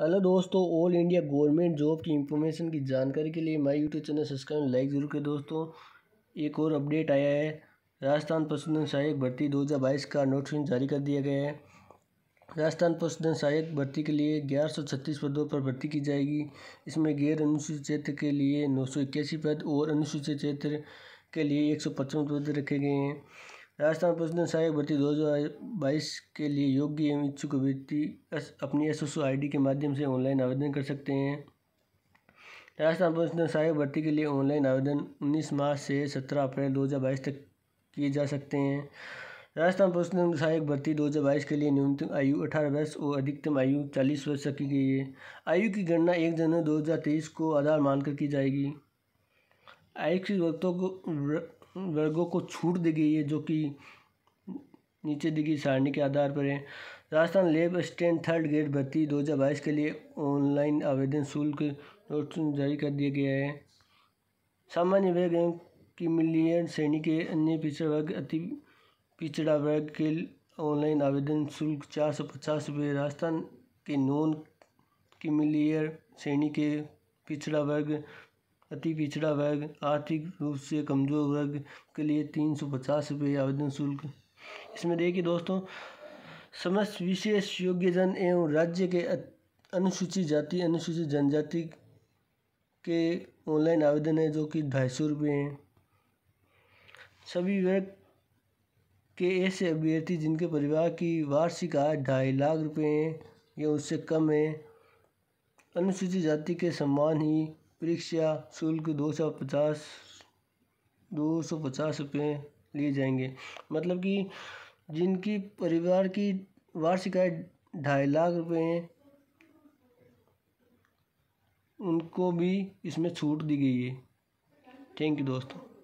hello दोस्तों all India government job की information की जानकारी के लिए my YouTube channel subscribe like जरूर करें दोस्तों एक और अपडेट आया है राजस्थान पशुधन सहायक भर्ती 2022 का नोटिफिकेशन जारी कर दिया गया है राजस्थान पशुधन सहायक भर्ती के लिए ग्यारह सौ छत्तीस पदों पर भर्ती की जाएगी इसमें गैर अनुसूचित क्षेत्र के लिए नौ सौ इक्यासी पद और अनुसूचित क्षेत्र के लिए एक सौ पचपन पद रखे गए हैं राजस्थान ने सहायक भर्ती दो हज़ार बाईस के लिए योग्य एवं इच्छुक अभ्यर्थी अपनी एस डी के माध्यम से ऑनलाइन आवेदन कर सकते हैं राजस्थान प्रबंधन सहायक भर्ती के लिए ऑनलाइन आवेदन 19 मार्च से 17 अप्रैल 2022 तक किए जा सकते हैं राजस्थान प्रबंधन सहायक भर्ती 2022 के लिए न्यूनतम आयु 18 वर्ष और अधिकतम आयु 40 वर्ष रखी गई है आयु की गणना 1 जनवरी 2023 को आधार मानकर की जाएगी आयुक्त वक्तों को हम्म, वर्गों को छूट दी गई है जो कि नीचे दी गई सारणी के आधार पर है राजस्थान लेब स्टैंड थर्ड ग्रेड भर्ती दो हज़ार बाईस के लिए ऑनलाइन आवेदन शुल्क जारी कर दिया गया है सामान्य वर्ग की मिलियन श्रेणी के अन्य पिछड़ा वर्ग अति पिछड़ा वर्ग के ऑनलाइन आवेदन शुल्क चार सौ पचास रुपये राजस्थान के नॉन की मिलियर श्रेणी के पिछड़ा वर्ग अति पिछड़ा वर्ग आर्थिक रूप से कमज़ोर वर्ग के लिए तीन सौ पचास रुपये आवेदन शुल्क इसमें देखिए दोस्तों समस्त विशेष योग्यजन एवं राज्य के अनुसूचित जाति अनुसूचित जनजाति के ऑनलाइन आवेदन है जो कि ढाई सौ रुपये हैं सभी वर्ग के ऐसे अभ्यर्थी जिनके परिवार की वार्षिक आय ढाई लाख रुपये है या उससे कम है अनुसूचित जाति के सम्मान ही परीक्षा शुल्क दो सौ पचास दो सौ पचास रुपये लिए जाएंगे मतलब कि जिनकी परिवार की वार्षिक आय ढाई लाख रुपये है उनको भी इसमें छूट दी गई है थैंक यू दोस्तों